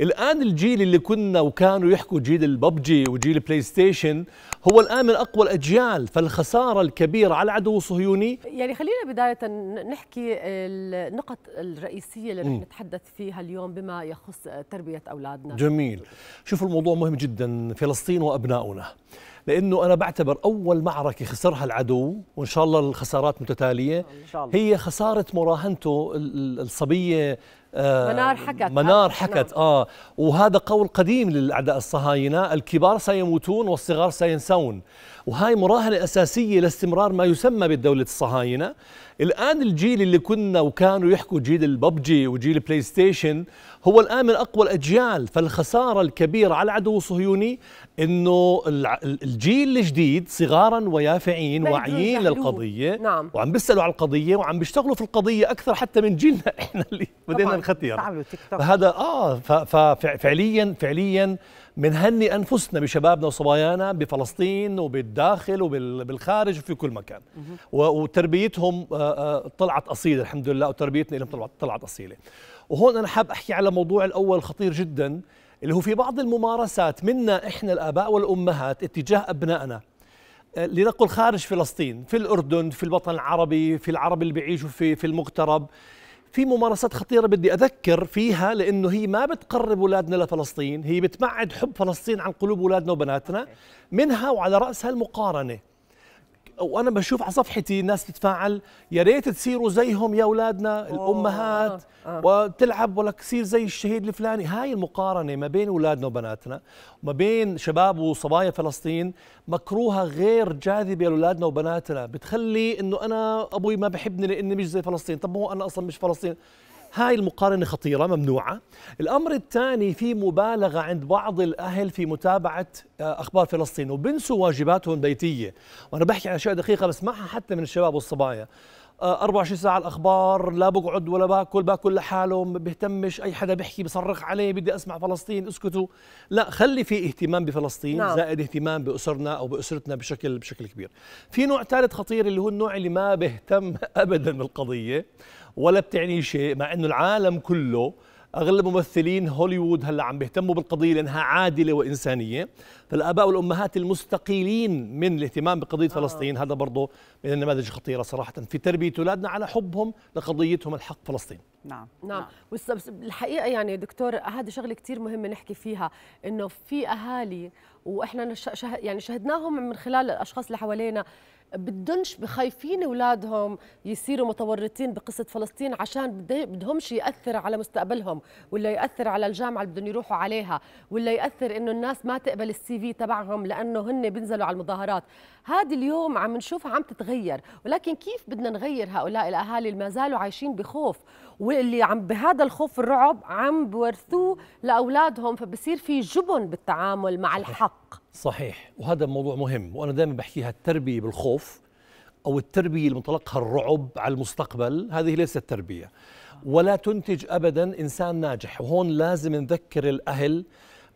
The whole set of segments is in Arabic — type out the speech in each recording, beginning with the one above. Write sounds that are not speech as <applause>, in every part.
الان الجيل اللي كنا وكانوا يحكوا جيل الببجي وجيل بلاي ستيشن هو الان من اقوى الاجيال فالخساره الكبيره على عدو صهيوني يعني خلينا بدايه نحكي النقط الرئيسيه اللي رح نتحدث فيها اليوم بما يخص تربيه اولادنا جميل شوفوا الموضوع مهم جدا فلسطين وابناؤنا لانه انا بعتبر اول معركه خسرها العدو وان شاء الله الخسارات متتاليه إن شاء الله. هي خساره مراهنته الصبيه آه، منار حكت منار حكت اه وهذا قول قديم للاعداء الصهاينه الكبار سيموتون والصغار سينسون وهاي مراهنة أساسية لاستمرار ما يسمى بالدولة الصهاينة الآن الجيل اللي كنا وكانوا يحكوا جيل الببجي وجيل بلاي ستيشن هو الآن من أقوى الأجيال فالخسارة الكبيرة على العدو الصهيوني أنه الجيل الجديد صغارا ويافعين واعيين للقضية نعم. وعم بيسألوا على القضية وعم بيشتغلوا في القضية أكثر حتى من جيلنا <laughs> إحنا اللي بدينا نختير فهذا آه ففعليا فعليا بنهني انفسنا بشبابنا وصبايانا بفلسطين وبالداخل وبالخارج وفي كل مكان وتربيتهم آه، آه، طلعت اصيله الحمد لله وتربيتنا لهم طلعت طلعت اصيله وهون انا حاب احكي على موضوع الاول خطير جدا اللي هو في بعض الممارسات منا احنا الاباء والامهات اتجاه ابنائنا آه، لنقل خارج فلسطين في الاردن في الوطن العربي في العرب اللي بيعيشوا في في المغترب في ممارسات خطيرة بدي أذكر فيها لأنه هي ما بتقرب أولادنا لفلسطين هي بتبعد حب فلسطين عن قلوب أولادنا وبناتنا منها وعلى رأسها المقارنة وانا بشوف على صفحتي ناس تتفاعل يا ريت تصيروا زيهم يا اولادنا الامهات آه. آه. وتلعب ولك تصير زي الشهيد الفلاني هاي المقارنه ما بين اولادنا وبناتنا وما بين شباب وصبايا فلسطين مكروهه غير جاذبه لاولادنا وبناتنا بتخلي انه انا ابوي ما بحبني لاني مش زي فلسطين طب هو انا اصلا مش فلسطين هاي المقارنة خطيرة ممنوعة الأمر الثاني في مبالغة عند بعض الأهل في متابعة آه، أخبار فلسطين وبنسوا واجباتهم البيتية وأنا بحكي عن أشياء دقيقة بسمعها حتى من الشباب والصبايا 24 ساعه الاخبار لا بقعد ولا باكل باكل لحاله ما بيهتمش اي حدا بيحكي بصرخ عليه بدي اسمع فلسطين اسكتوا لا خلي في اهتمام بفلسطين نعم. زائد اهتمام باسرنا او باسرتنا بشكل بشكل كبير في نوع ثالث خطير اللي هو النوع اللي ما بيهتم <laughs> ابدا بالقضيه ولا بتعني شيء مع انه العالم كله اغلب ممثلين هوليوود هلا عم بيهتموا بالقضيه لانها عادله وانسانيه فالاباء والامهات المستقيلين من الاهتمام بقضيه آه. فلسطين هذا برضه من النماذج الخطيره صراحه في تربيه اولادنا على حبهم لقضيتهم الحق فلسطين نعم نعم, نعم. الحقيقه يعني دكتور هذا شغله كثير مهمه نحكي فيها انه في اهالي واحنا يعني شهدناهم من خلال الاشخاص اللي حوالينا بدهمش بخايفين اولادهم يصيروا متورطين بقصه فلسطين عشان بدهمش ياثر على مستقبلهم ولا ياثر على الجامعه اللي بدهم يروحوا عليها ولا ياثر انه الناس ما تقبل السي في تبعهم لانه هن بينزلوا على المظاهرات هذه اليوم عم نشوفها عم تتغير ولكن كيف بدنا نغير هؤلاء الاهالي اللي ما زالوا عايشين بخوف واللي عم بهذا الخوف الرعب عم بورثوه لاولادهم فبصير في جبن بالتعامل مع الحق صحيح وهذا موضوع مهم وانا دائما بحكيها التربيه بالخوف او التربيه اللي منطلقها الرعب على المستقبل هذه ليست تربيه ولا تنتج ابدا انسان ناجح وهون لازم نذكر الاهل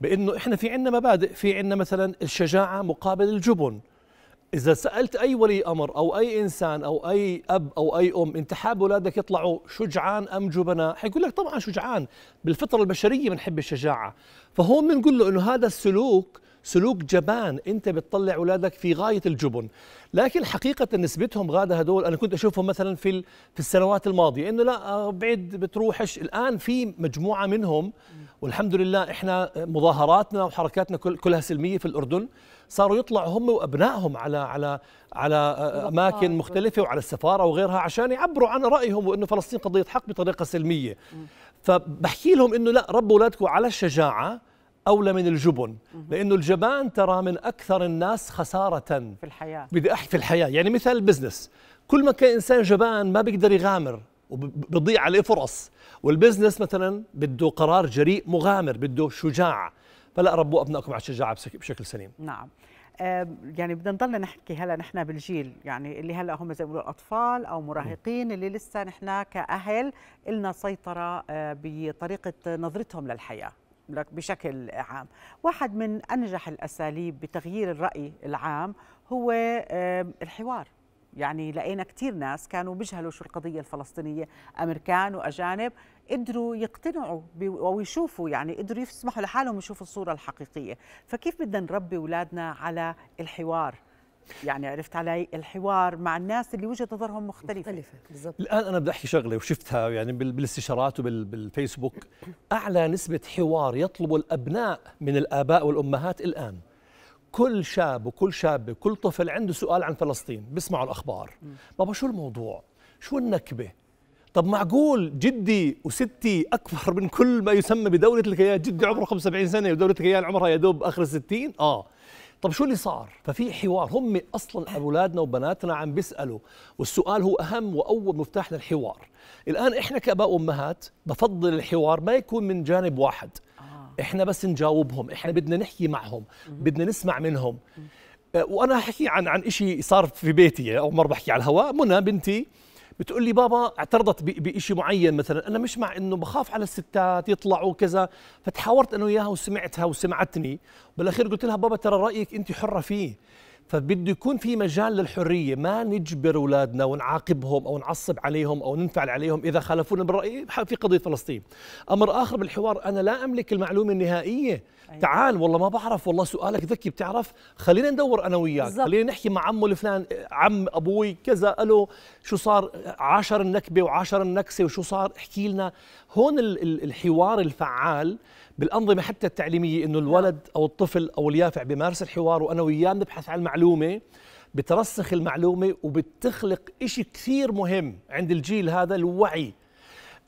بانه احنا في عندنا مبادئ في عندنا مثلا الشجاعه مقابل الجبن إذا سألت أي ولي أمر أو أي إنسان أو أي أب أو أي أم أنت حاب أولادك يطلعوا شجعان أم جبناء حيقول لك طبعا شجعان بالفطرة البشرية بنحب الشجاعة فهون بنقول له أنه هذا السلوك سلوك جبان انت بتطلع اولادك في غايه الجبن لكن حقيقه نسبتهم غاده هدول انا كنت اشوفهم مثلا في في السنوات الماضيه انه لا آه، بعد بتروحش الان في مجموعه منهم والحمد لله احنا آه، مظاهراتنا وحركاتنا كلها سلميه في الاردن صاروا يطلعوا هم وابنائهم على على على آه، اماكن مختلفه وعلى السفاره وغيرها عشان يعبروا عن رايهم وانه فلسطين قضيه حق بطريقه سلميه فبحكي لهم انه لا ربوا اولادكم على الشجاعه اولى من الجبن لانه الجبان ترى من اكثر الناس خساره في الحياه بدي احكي في الحياه يعني مثال البزنس كل ما كان انسان جبان ما بيقدر يغامر وبضيع عليه فرص والبزنس مثلا بده قرار جريء مغامر بده شجاع فلا ربوا ابنائكم على الشجاعه بشكل سليم نعم يعني بدنا نضلنا نحكي هلا نحن بالجيل يعني اللي هلا هم زي ما بيقولوا اطفال او مراهقين اللي لسه نحن كاهل النا سيطره آه، بطريقه نظرتهم للحياه لك بشكل عام واحد من أنجح الأساليب بتغيير الرأي العام هو الحوار يعني لقينا كثير ناس كانوا بيجهلوا شو القضية الفلسطينية أمريكان وأجانب قدروا يقتنعوا أو يشوفوا يعني قدروا يسمحوا لحالهم يشوفوا الصورة الحقيقية فكيف بدنا نربي أولادنا على الحوار يعني عرفت علي الحوار مع الناس اللي وجهه نظرهم مختلفه مختلفه بالضبط الان انا بدي احكي شغله وشفتها يعني بالاستشارات وبالفيسبوك اعلى نسبه حوار يطلب الابناء من الاباء والامهات الان كل شاب وكل شابه كل طفل عنده سؤال عن فلسطين بيسمعوا الاخبار بابا شو الموضوع شو النكبه طب معقول جدي وستي اكبر من كل ما يسمى بدوله الكيان جدي عمره 75 سنه ودوله الكيان عمرها يا دوب اخر الستين اه طب شو اللي صار ففي حوار هم اصلا اولادنا وبناتنا عم بيسالوا والسؤال هو اهم واول مفتاح للحوار الان احنا كاباء وامهات بفضل الحوار ما يكون من جانب واحد آه. احنا بس نجاوبهم احنا بدنا نحكي معهم بدنا نسمع منهم آه، وانا احكي عن عن شيء صار في بيتي اول مره بحكي على الهواء منى بنتي بتقول لي بابا اعترضت بشيء معين مثلا انا مش مع انه بخاف على الستات يطلعوا كذا فتحاورت انا وياها وسمعتها وسمعتني بالاخير قلت لها بابا ترى رايك انت حره فيه فبده يكون في مجال للحريه ما نجبر اولادنا ونعاقبهم او نعصب عليهم او ننفعل عليهم اذا خالفونا بالرأي في قضيه فلسطين امر اخر بالحوار انا لا املك المعلومه النهائيه أيوة. تعال والله ما بعرف والله سؤالك ذكي بتعرف خلينا ندور انا وياك بالزبط. خلينا نحكي مع عمه الفلان عم ابوي كذا الو شو صار عاشر النكبه وعاشر النكسه وشو صار احكي لنا هون الحوار الفعال بالانظمه حتى التعليميه انه نعم. الولد او الطفل او اليافع بيمارس الحوار وانا وياه نبحث عن المعلومه بترسخ المعلومه وبتخلق إشي كثير مهم عند الجيل هذا الوعي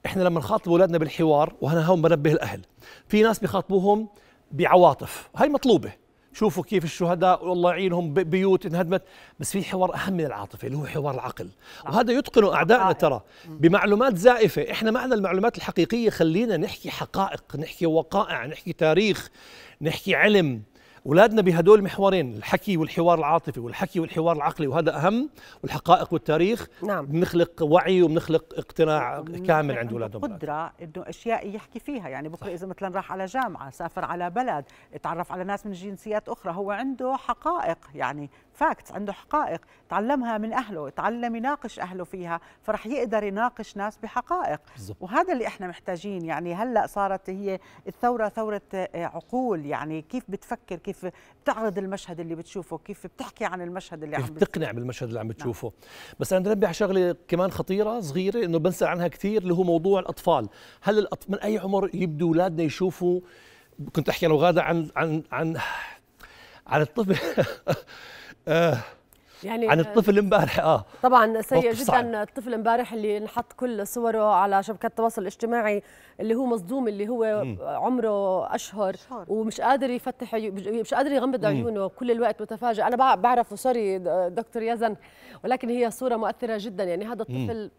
احنا لما نخاطب اولادنا بالحوار وانا هون بنبه الاهل في ناس بخاطبوهم بعواطف هاي مطلوبه شوفوا كيف الشهداء والله يعينهم بيوت انهدمت بس في حوار اهم من العاطفه اللي هو حوار العقل وهذا يتقنه اعدائنا ترى بمعلومات زائفه احنا معنا المعلومات الحقيقيه خلينا نحكي حقائق نحكي وقائع نحكي تاريخ نحكي علم اولادنا بهدول المحورين الحكي والحوار العاطفي والحكي والحوار العقلي وهذا اهم والحقائق والتاريخ نعم بنخلق وعي وبنخلق اقتناع كامل عند اولادهم قدره انه اشياء يحكي فيها يعني بكره اذا مثلا راح على جامعه سافر على بلد اتعرف على ناس من جنسيات اخرى هو عنده حقائق يعني فاكتس عنده حقائق تعلمها من اهله تعلم يناقش اهله فيها فرح يقدر يناقش ناس بحقائق بالزبط. وهذا اللي احنا محتاجين يعني هلا صارت هي الثوره ثوره آه، عقول يعني كيف بتفكر كيف بتعرض المشهد اللي بتشوفه كيف بتحكي عن المشهد اللي كيف عم بتقنع بالمشهد اللي عم نعم. بتشوفه نعم. بس انا بدي على شغله كمان خطيره صغيره انه بنسى عنها كثير اللي هو موضوع الاطفال هل الأطفال من اي عمر يبدو اولادنا يشوفوا كنت احكي انا وغاده عن عن عن عن الطفل <laughs> آه يعني عن الطفل امبارح اه طبعا سيء جدا صعب. الطفل امبارح اللي انحط كل صوره على شبكات التواصل الاجتماعي اللي هو مصدوم اللي هو م. عمره اشهر شهر. ومش قادر يفتح مش قادر يغمض عيونه كل الوقت متفاجئ انا بعرف سوري دكتور يزن ولكن هي صوره مؤثره جدا يعني هذا الطفل م.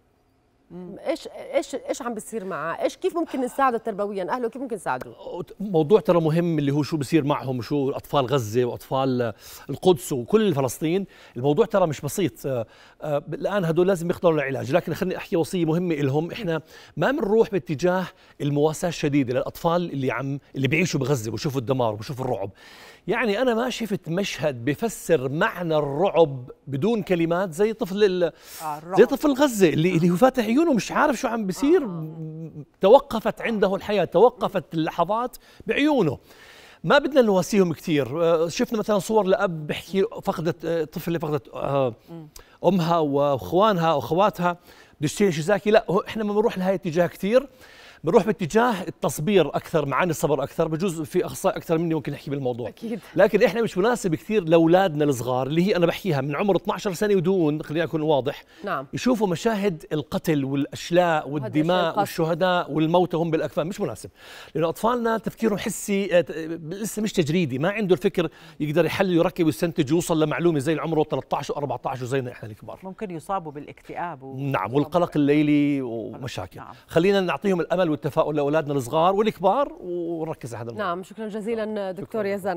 ايش ايش ايش عم بيصير معه؟ ايش كيف ممكن نساعده تربويا؟ اهله كيف ممكن نساعده موضوع ترى مهم اللي هو شو بصير معهم شو اطفال غزه واطفال القدس وكل فلسطين، الموضوع ترى مش بسيط آه، آه، الان هدول لازم يخضعوا للعلاج، لكن خليني احكي وصيه مهمه لهم، احنا ما بنروح باتجاه المواساه الشديده للاطفال اللي عم اللي بيعيشوا بغزه وبشوفوا الدمار وبشوفوا الرعب. يعني انا ما شفت مشهد بفسر معنى الرعب بدون كلمات زي طفل آه، زي طفل غزه اللي اللي هو فاتح عيونه مجنون مش عارف شو عم بيصير آه. توقفت عنده الحياه توقفت اللحظات بعيونه ما بدنا نواسيهم كثير آه، شفنا مثلا صور لاب بحكي آه، فقدت طفله فقدت امها واخوانها واخواتها بده يشتري لا احنا ما بنروح لهي الاتجاه كثير بنروح باتجاه التصبير اكثر معاني الصبر اكثر بجوز في اخصائي اكثر مني ممكن يحكي بالموضوع أكيد. لكن احنا مش مناسب كثير لاولادنا الصغار اللي هي انا بحكيها من عمر 12 سنه ودون خلينا اكون واضح نعم. يشوفوا مشاهد القتل والاشلاء والدماء والشهداء والموتى هم بالاكفان مش مناسب لانه اطفالنا تفكيرهم حسي آه، لسه مش تجريدي ما عنده الفكر يقدر يحلل يركب ويستنتج ويوصل لمعلومه زي عمره 13 و14 وزينا احنا الكبار ممكن يصابوا بالاكتئاب و... نعم والقلق الليلي ومشاكل نعم. خلينا نعطيهم الامل والتفاؤل لاولادنا الصغار والكبار ونركز على هذا الموضوع نعم شكرا جزيلا دكتور يزن